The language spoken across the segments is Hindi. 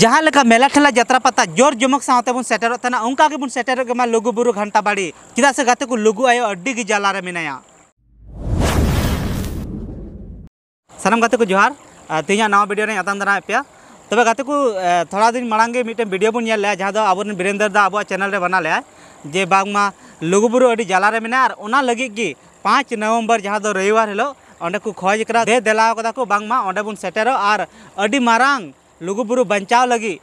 जहाँ लगा मेला ठेला जतरा पता जोर जमक साथे सेटर उनका बन सेटर लुगु बुरु घंटा बाड़ी चेदा से गाते को लुगु आयो अड्डी जलारे मेनाया सामान गाते को जोहार तेजा तो ना भिडियो आतंक आताम दाना पे तब गाते को थोड़ा दिन मांगे मिट्टे भिडियो बन जहाँ अब तो बीरेंद्र दा अब चैनल बना लिया जे बामा लुगु बुरु अड्डी जलारे मेना और लगे कि पाँच नवम्बर जहाँ तो रविवार हिलो अंडे को खोज कर दे दिला को बांगमा अंडे बन सेटर और अभी मारांग ᱞᱩᱜᱩᱵᱩᱨᱩ ᱵᱟᱧᱪᱟᱣ ᱞᱟᱹᱜᱤᱫ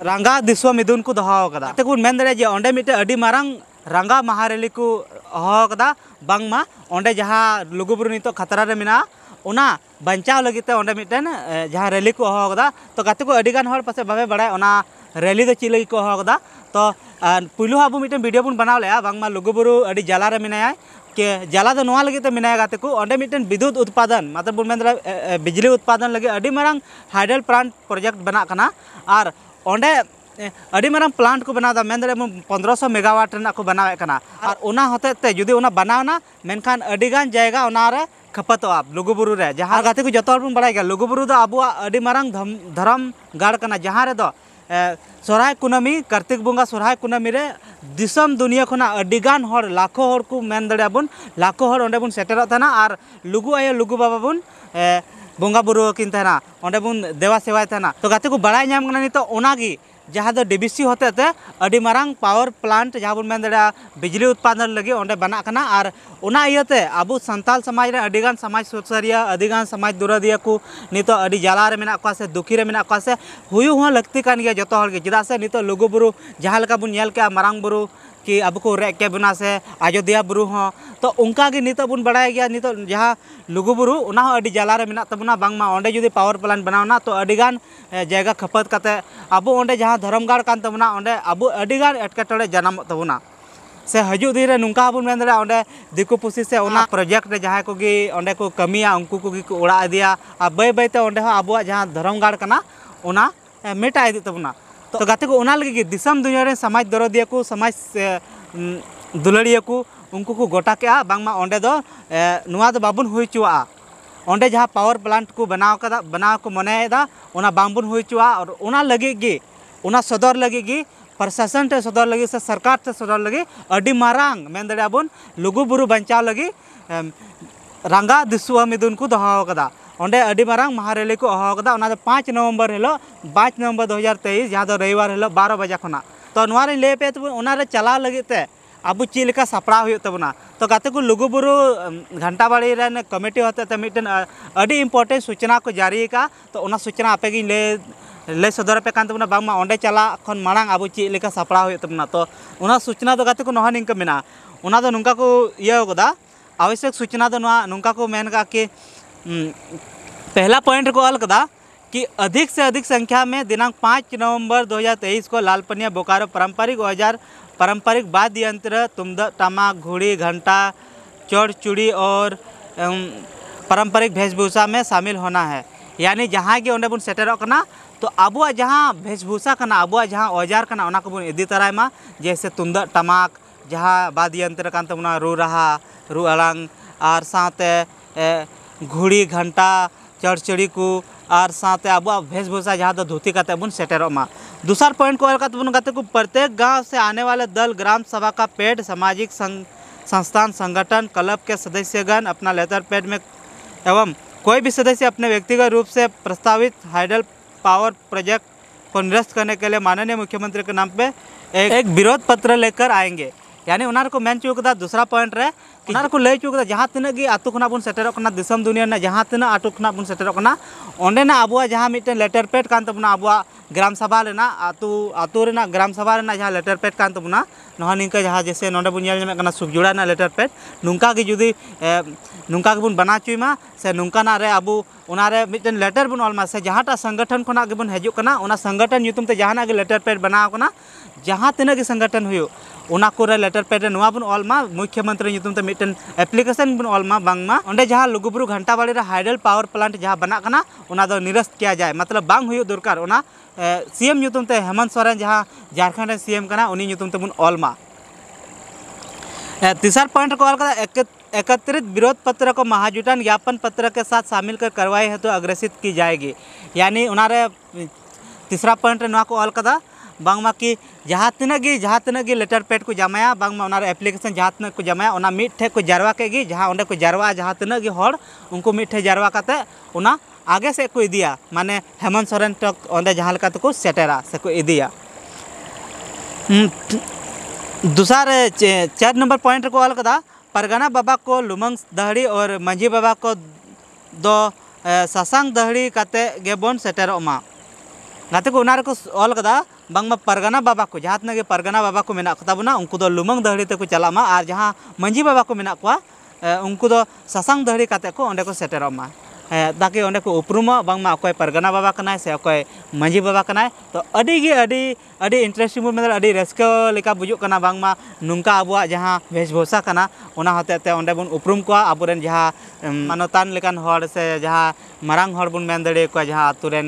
ᱨᱟᱸᱜᱟ ᱫᱤᱥᱚᱢ ᱤᱫᱩᱱ ᱠᱚ ᱫᱚᱦᱚ ᱟᱠᱟᱫᱟ ᱛᱮᱠᱚ ᱢᱮᱱ ᱫᱟᱲᱮᱭᱟᱜᱼᱟ ᱡᱮ ᱚᱸᱰᱮ ᱢᱤᱫᱴᱮᱱ ᱟᱹᱰᱤ ᱢᱟᱨᱟᱝ ᱨᱟᱸᱜᱟ ᱢᱟᱦᱟᱨᱮᱞᱤ ᱠᱚ ᱦᱚᱦᱚ ᱟᱠᱟᱫᱟ ᱵᱟᱝᱢᱟ ᱚᱸᱰᱮ ᱡᱟᱦᱟᱸ ᱞᱩᱜᱩᱵᱩᱨᱩ ᱱᱤᱛᱚᱜ ᱠᱷᱟᱛᱨᱟ ᱨᱮ ᱢᱮᱱᱟᱜᱼᱟ ᱚᱱᱟ ᱵᱟᱧᱪᱟᱣ ᱞᱟᱹᱜᱤᱫ ᱛᱮ ᱚᱸᱰᱮ ᱢᱤᱫᱴᱮᱱ ᱡᱟᱦᱟᱸ ᱨᱮᱞᱤ ᱠᱚ ᱦᱚᱦᱚ ᱟᱠᱟᱫᱟ ᱛᱚ ᱜᱟᱛᱮ ᱠᱚ ᱟᱹᱰᱤ ᱜᱟᱱ ᱦᱚᱲ ᱯᱟᱥᱮ ᱵᱟᱵᱮ ᱵᱟᱲᱟᱭ ᱚᱱᱟ ᱨᱮᱞᱤ ᱫᱚ ᱪᱮᱫ ᱞᱟᱹᱜᱤᱫ ᱠᱚ ᱦᱚᱦᱚ ᱟᱠᱟᱫᱟ ᱛᱚ ᱯᱩᱭᱞᱩ ᱟᱵᱚ ᱢᱤᱫᱴᱮᱱ ᱵᱷᱤᱰᱤᱭᱳ ᱵᱚᱱ ᱵᱟᱱᱟᱣ ᱞᱮᱜᱼᱟ ᱵᱟᱝᱢᱟ ᱞᱩᱜᱩᱵᱩᱨᱩ ᱟᱹᱰᱤ ᱡᱟᱞᱟᱨᱮ ᱢᱮᱱᱟᱭᱟ के जला दो तो नवा लगे तो मेना गाते को विद्युत उत्पादन मतलब बोल में बिजली उत्पादन लगे अडी मरांग हाइडल प्लांट प्रोजेक्ट बना कना और अंडे अडी मरांग प्लांट को बना दें पंद्रह सौ मेगावाट को बनावे कना और ओना जुदी ओना बनावना मेनखान अडी जैगा खपत ओना रे खपतवा गाते को जो बड़ा गया लुगुबुरु दो धर्म गाड़ा जहाँ जहां सोरहाय कुनमी कार्तिक बंगा सोरहाय कुनामी रे दिसम दुनिया खना अडिगान हर लाखो हर को मेन दड़े बन लाखो हर ओंडे बन सेटर थाना आर लुगु आयो लुगु बाबा बन बंगा बुरु किन थाना ओंडे बन देवा सेवाय थाना तो गाते को बड़ा नाम नितो ओनागी जहाँ दो डी डीबीसी होते अभी मारंग पावर प्लांट जहाँ बन मेन बिजली उत्पादन लगे अंडे बना और उना अब सानताल समाज में समाज सुसारिया समाज दुरादिया को तो नित अभी जला मेना से दुखी रे से हुयू हो लगती जो चाहे नित लुगु बुरु जहाँ लका के तो मारंग बुरू कि अब को रेक के बना से अयोध्या बुरु हो तो उनका के नित बन बड़ा गया नित जहाँ लुगु बुरु उना हो अड़ी तबना बांगमा ओंडे जुदी पावर प्लांट बनावना तो अड़ी गान जगह खपत करते अब ओंडे जहाँ धर्मगाड़ ओंडे अब अड़ी गान जन्म तबना से हजू दिन नौका बन मेन दिकू पुसी से प्रोजेक्ट जहाँ को को कमिया उनको को उड़ा इदिया आ बै बैते अब धर्मगाड़ मेटा इदी तबना तो गाते को ओना लगे दिसम दुनिया रे समाज दरदिया को समाज दुलड़िया को उनको को गोटा के आ बांगमा ओंडे दो नुआ दो बाबुन हुई चुआ ओंडे जहां पावर प्लांट को बनाओ का बनाओ को मनाएदा उना बांबुन हुई चुआ और उना लगे गे उना सदर लगे गे प्रशासन टे सदर लगे से सरकार टे सदर लगे अडी मारांग मेन दड़े लुगु बुरु बंचाव लगे रंगा दिसुआ मिदुन को दहाव कदा ᱚᱸᱰᱮ ᱟᱹᱰᱤ ᱢᱟᱨᱟᱝ ᱢᱟᱦᱟ ᱨᱮᱞᱤ ᱠᱚ ᱦᱚᱦᱚ ᱠᱟᱫᱟ ᱚᱱᱟ ᱫᱚ ᱯᱟᱸᱪ ᱱᱚᱵᱷᱮᱢᱵᱚᱨ ᱦᱤᱞᱳᱜ ᱯᱟᱸᱪ ᱱᱚᱵᱷᱮᱢᱵᱚᱨ ᱫᱩ ᱦᱟᱡᱟᱨ ᱛᱮᱭᱤᱥ ᱡᱟᱦᱟᱸ ᱫᱚ ᱨᱚᱵᱤᱵᱟᱨ ᱦᱤᱞᱳᱜ ᱵᱟᱨᱚ ᱵᱟᱡᱟ ᱠᱷᱚᱱᱟᱜ ᱛᱚ ᱱᱚᱣᱟ ᱨᱮᱧ ᱞᱟᱹᱭ ᱟᱯᱮᱭᱟ ᱛᱟᱵᱚᱱ ᱚᱱᱟᱨᱮ ᱪᱟᱞᱟᱣ ᱞᱟᱹᱜᱤᱫ ᱛᱮ अब चलका सापड़ा होना तो गाते को लुगुबुरु घंटाबाड़ी कमिटी हतते मिटन अभी इम्पोर्टेंट सूचना को जारी का तो उना सूचना आपेगी ले ले सदर पे कान बांगमा ओंडे चला खन मांग अब चलका सापड़ा होना तो उना सूचना तो गाते को नहा निंका मेना उना तो नुका को इकदा आवश्यक सूचना तो नुका को मेन का कि हम्म, पहला पॉइंट को अलकदा कि अधिक से अधिक संख्या में दिनांक पाँच नवंबर 2023 को लालपनिया बोकारो पारंपरिक औजार पारंपरिक वाद्य यंत्र तुमद टमा घोड़ी घंटा चौड़ चुड़ी और पारंपरिक वेशभूषा में शामिल होना है यानी जहाँ की उन्हें सेटेर तो अब जहाँ वेशभूषा अब जहाँ औजार को इदी में जैसे तुमद टमाक जहाँ वाद्य यंत्र रू रहा रू अलंग और साथ घुड़ी घंटा ᱪᱚᱲᱪᱚᱲᱤ तो को और साथ अब वेशभूषा जहाँ धोती ᱫᱷᱩᱛᱤ ᱠᱟᱛᱮ ᱵᱚᱱ ᱥᱮᱴᱮᱨᱚᱜ दूसरा पॉइंट को और को प्रत्येक गांव से आने वाले दल ग्राम सभा का पेड सामाजिक संग, संस्थान संगठन क्लब के सदस्यगण अपना लेटर पेड में एवं कोई भी सदस्य अपने व्यक्तिगत रूप से प्रस्तावित हाइडल पावर प्रोजेक्ट को निरस्त करने के लिए माननीय मुख्यमंत्री के नाम पे एक, एक विरोध पत्र लेकर आएंगे यानी को मेन चुका दूसरा पॉइंट रहा को लै जहाँ तक अतु खुना बन सेटर दिसम दुनिया जहाँ तक अटू खुना बन सेटर अब मिट्टे लेटर पेड कान तबना अब ग्राम सभा अतु ग्राम सभा जहाँ लेटर पेड कान तबना ना निका जहाँ जैसे ना बोलने सुखजोड़ा लेटर पेड नुका जुदी नुका बन बना चुमा से नुकाना अब मिट्टे लेटर बन ऑलमा से जहाँ संगठन खुना हजूँ संगठन जहाँ लेटर पेड बनाकर जहाँ तक संगठन हो लेटर पेड अलमा मुख्यमंत्री मिट्टन एप्लीकेशन बन अलमा बामा अंत जहाँ लुगुबू घंटावाड़ी हाइडल पावर प्लांट जहाँ बना निरस्त किया जाए मतलब बांग दरकार सीएम हेमंत सोरेन जहाँ झारखंड सीएम करना अलमा तीसार पॉइंट को एकत्रित विरोध पत्र को महाजुटन ज्ञापन पत्र के साथ शामिल कर कार्रवाई हेतु अग्रसित की जाएगी यानी तीसरा पॉइंट को अलका बामा कि जहाँ तक जहाँ तक लेटर पेड को जमाया बांगमा एप्लीकेशन जहाँ तक को जमाया और मीठे को जारवा के जहाँ अंक जारवा जहाँ तक उनको मीठे जारवा आगे से को इदिया माने हेमंत सोरेन टक अंदे जहाँ तक तो सेटेरा से हम्म, को इदिया दूसरे चार नंबर पॉइंट को अलगदा परगना बाबा को लुमंग दहड़ी और मांझी बाबा को दो सासांग दहड़ी काते गे बन सेटेरमा गाते को उनारे ऑल कदा बांगमा परगना बाबा को जहाँ तक परगना बाबा को मेना उनको दो लुमंग दहड़ी तक चलामा और जहाँ मंजी बाबा को मेना को उनको दो दहड़ी को ओंडे को सेटेरमा ताकि उन्हें को उपरूम बांगा परगना बाबा से अकोय मांझी बाबा तो अड़ी अड़ी अड़ी इंटरेस्टिंग बो मतलब अड़ी रस्के लेका बुझुक कना नुंका अबुआ जहां वेशभूषा कना ते उपरूम को अबुरन जहां मानवतान लेकन से जहां मरांग बन मेन को जहां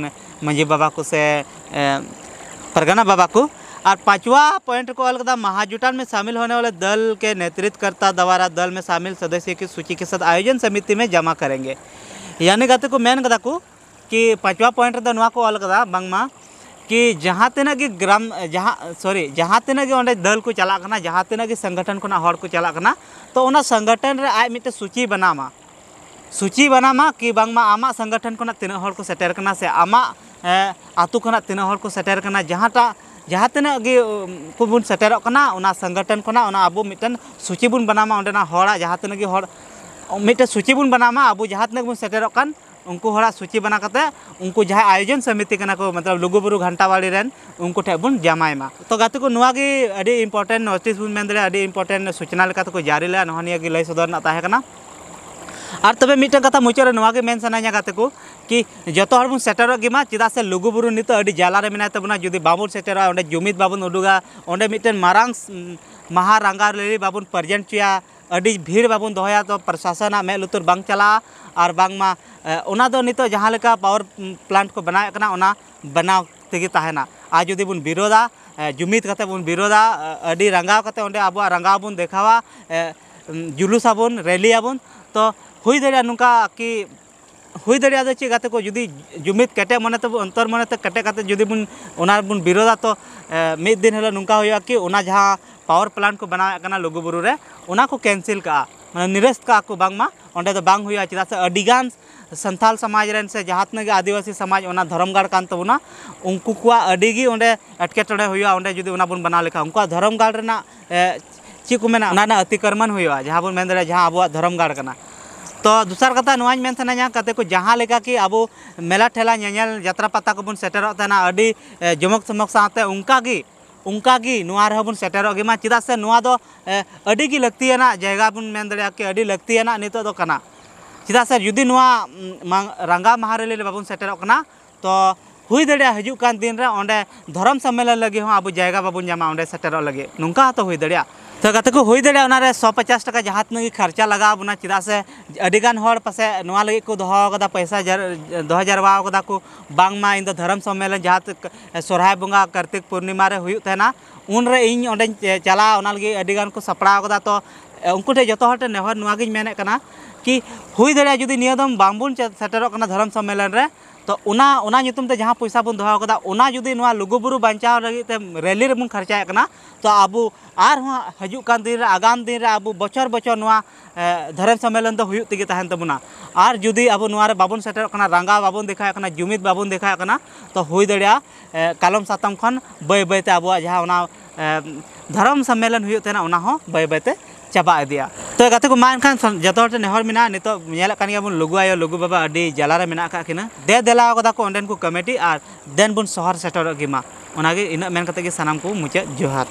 मांझी बाबा को से परगना बाबा को और पांचवा पॉइंट को अलगदा महाजुटान में शामिल होने वाले दल के नेतृत्वकर्ता द्वारा दल में शामिल सदस्यों की सूची के साथ आयोजन समिति में जमा करेंगे यानी कहते को मेन कदा को कि पांचवा पॉइंट को अलगदा बंगमा कि जहाँ तेना की ग्राम जहाँ सॉरी जहाँ तेना की दल को चलाकना जहाँ तेना की संगठन को ना को चलाकना तो संगठन आज आय सूची बनामा सूची बनामा कि बांगमा आम संगठन को ना तना को से आम आतु को ना तना को जहाँ तना को बन सेटर संगठन खुना अब सूची बन बना अंत जहाँ तक मिट्ट सूची बन बना अब जहाँ तक बन सेटर उनको सूची बना करते उनको जहाँ आयोजन समिति को मतलब लुगुबू घंटावाड़ी रेन उनको ठे बन जमा तो गाते को इम्पोर्टेंट नोटिस बन मे इम्पोर्टेंट सूचना जारी लगे नोनिया लय सदर तहकना और तब मिट्टन कथा मुचारे नवा के मेन सनाया गाते को कि जतो हर बन सेटर गेमा चदा से लुगु बुरु नित अडी जाला रे मेना तबना जुदी बाबुन सेटर ओंडे जुमित बाबुन उडुगा ओंडे मिट्टन मारांग महा रांगा लेली बाबुन प्रेजेंट चुया अडी भीड़ बाबुन दोया तो प्रशासन मे लुतुर बांग चला और बांगमा ओना दो नितो जहां लेका पावर प्लांट को बनाया कना ओना बनाव तेगे ताहना आज जुदी बुन विरोधा जुमित कते बुन विरोधा अडी रंगाव कते ओंडे आबो रंगाव बुन देखावा जुलूस आबन रैली आबन तो हो दड़ा नुका कि चेक को जुदी जुमित कटे मने तब तो अंतर मन तो कटे कटे जुदी बन बन विरोधा तो मिद दिन हल ना हो कि पावर प्लान को बनाया लुगुबुरुरे को कैंसिल का मैं निरस्त का को बांग तो हुआ चेदा से अडीगान संथाल समाज रेन से जहाँ के आदिवासी समाज ओना धर्मगढ़ कान उनको अड़ी एटकेटे अंडे जुदी बन बना लेखा उनका धर्मगढ़ चीक को मेना अतिक्रमण हुआ जहाँ बन मेन दें तो दूसर कथा नवाज मेन सनाया को जहाँ लेका कि अब मेला ठेला नेल जत्रा पता को सेटेना जमक चमक साथ उनका की उनका की नवा बन सेटर गेमा चेदा से नवा दो अड़ी की बन दी दड़िया कि चेदा से जुदी ना रंगा महारेली ले बाबन सेटर तो हुई दड़िया हजू दिन रे ओंडे सम्मेलन लगे अब जैगा बाबन जमा ओंडे सेटर लगे नुका तो हुई दड़िया तो गाते को हुई दाड़े सौ पचास टाका जहाँ तीन खर्चा लगा बना चेदा से अड़ीगान पासे ना लगे को दोहदा पैसा जर दो जारवा को बांगमा इन धर्म सम्मेलन जहाँ सोरहाय बंगा कार्तिक पूर्णिमा रे हुतना उनरे इन ओंडे चला ओना लगे अड़ीगान को सापड़ा तो उनको ठे जो हटे नेहर नुआगी मेन कि हुई दाड़ा जुदी नियम बांबन सेटर धर्म सम्मेलन रे तो उना उना ᱧᱩᱛᱩᱢ ᱛᱮ ᱡᱟᱦᱟᱸ ᱯᱚᱭᱥᱟ ᱵᱚᱱ ᱫᱚᱦᱚ ᱟᱠᱟᱫᱟ ᱚᱱᱟ ᱡᱩᱫᱤ ᱱᱚᱣᱟ ᱞᱩᱜᱩᱵᱩᱨᱩ ᱵᱟᱧᱪᱟᱣ ᱞᱟᱹᱜᱤᱫ ᱛᱮ ᱨᱮᱞᱤ ᱨᱮᱵᱚᱱ ᱠᱷᱚᱨᱪᱟᱭᱮᱫ ᱠᱟᱱᱟ ᱛᱚ ᱟᱵᱚ ᱟᱨᱦᱚᱸ ᱦᱤᱡᱩᱜ ᱠᱟᱱ ᱫᱤᱱ ᱨᱮ ᱟᱜᱟᱢ ᱫᱤᱱ ᱨᱮ ᱟᱵᱚ ᱵᱚᱪᱷᱚᱨ ᱵᱚᱪᱷᱚᱨ ᱱᱚᱣᱟ ᱫᱷᱚᱨᱚᱢ ᱥᱚᱢᱢᱮᱞᱚᱱ ᱫᱚ ᱦᱩᱭᱩᱜ ᱛᱮᱜᱮ ᱛᱟᱦᱮᱱ ᱛᱟᱵᱚᱱᱟ ᱟᱨ ᱡᱩᱫᱤ ᱟᱵᱚ ᱱᱚᱣᱟ ᱨᱮ ᱵᱟᱵᱚᱱ ᱥᱮᱴᱮᱨᱚᱜ ᱠᱟᱱᱟ ᱨᱟᱸᱜᱟᱣ ᱵᱟᱵᱚᱱ ᱫᱮᱠᱷᱟᱣ ᱠᱟᱱᱟ ᱡᱩᱢᱤᱫ ᱵᱟᱵᱚᱱ ᱫᱮᱠᱷᱟᱣ ᱠᱟᱱᱟ ᱛᱚ ᱦᱩᱭ ᱫᱟᱲᱮᱭᱟᱜᱼᱟ ᱠᱟᱞᱚᱢ ᱥᱟᱛᱟᱢ ᱠᱷᱚᱱ ᱵᱟᱹᱭ ᱵᱟᱹᱭᱛᱮ ᱟᱵᱚᱣᱟᱜ ᱡᱟᱦᱟᱸ ᱚᱱᱟ ᱫᱷᱚᱨᱚᱢ ᱥᱚᱢᱢᱮᱞᱚᱱ ᱦᱩᱭᱩᱜ ᱛᱟᱦᱮᱱᱟ ᱚᱱᱟ ᱦᱚᱸ ᱵᱟᱹᱭ ᱵᱟᱹᱭᱛᱮ ᱪᱟᱵᱟ ᱤᱫᱤᱜᱼᱟ ᱛᱚ ᱜᱟᱛᱮ ᱠᱚ ᱢᱟ ᱮᱱᱠᱷᱟᱱ ᱡᱚᱛᱚ ᱦᱚᱲ ᱴᱷᱮᱱ ᱱᱮᱦᱚᱨ ᱢᱮᱱᱟᱜᱼᱟ ᱱᱤᱛᱚᱜ ᱧᱮᱞᱮᱫ ᱠᱟᱱ ᱜᱮᱭᱟᱵᱚᱱ ᱞᱩᱜᱩ ᱟᱭᱳ ᱞᱩᱜᱩ ᱵᱟᱵᱟ ᱟᱹᱰᱤ ᱡᱟᱞᱟᱨᱮ ᱢᱮᱱᱟᱜ ᱟᱠᱟᱫ ᱠᱤᱱᱟ ᱫᱮ ᱫᱮᱞᱟ ᱟᱠᱟᱫᱟ ᱠᱚ ᱚᱸᱰᱮᱱ ᱠᱚ ᱠᱚᱢᱤᱴᱤ ᱟᱨ ᱫᱮᱱ ᱵᱚᱱ ᱥᱚᱦᱚᱨ ᱥᱮᱴᱮᱨᱚᱜ ᱜᱮᱢᱟ ᱚᱱᱟᱜᱮ ᱤᱱᱟᱹᱜ ᱢᱮᱱ ᱠᱟᱛᱮ ᱜᱮ ᱥᱟᱱᱟᱢ ᱠᱚ ᱢᱩᱪᱟᱹᱫ ᱡᱚᱦᱟᱨ